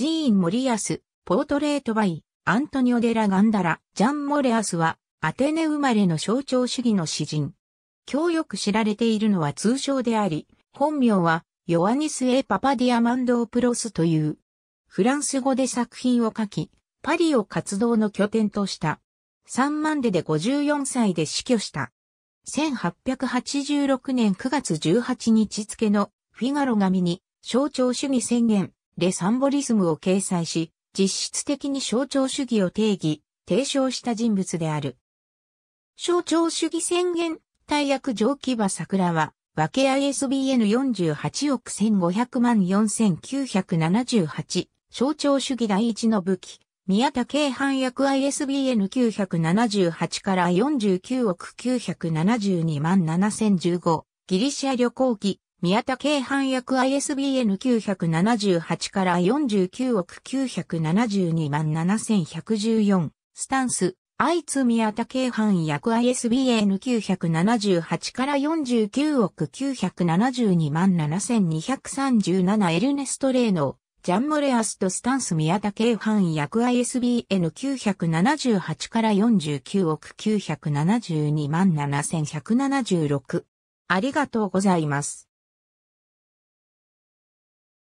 ジーン・モリアス、ポートレート・バイ、アントニオ・デラ・ガンダラ、ジャン・モレアスは、アテネ生まれの象徴主義の詩人。今日よく知られているのは通称であり、本名は、ヨアニス・エ・パパディアマンド・プロスという、フランス語で作品を書き、パリを活動の拠点とした。サンマンデで54歳で死去した。1886年9月18日付のフィガロ紙に象徴主義宣言、レサンボリズムを掲載し、実質的に象徴主義を定義、提唱した人物である。象徴主義宣言、大役上木場桜は、和け ISBN48 億1500万4978、象徴主義第一の武器、宮田京反役 ISBN978 から49億972万7015、ギリシャ旅行記、宮田京阪役 ISBN 978から49億972万7114。スタンス、アイツ宮田京阪役 ISBN 978から49億972万7237エルネストレーノ。ジャンモレアストスタンス宮田京阪役 ISBN 978から49億972万7176。ありがとうございます。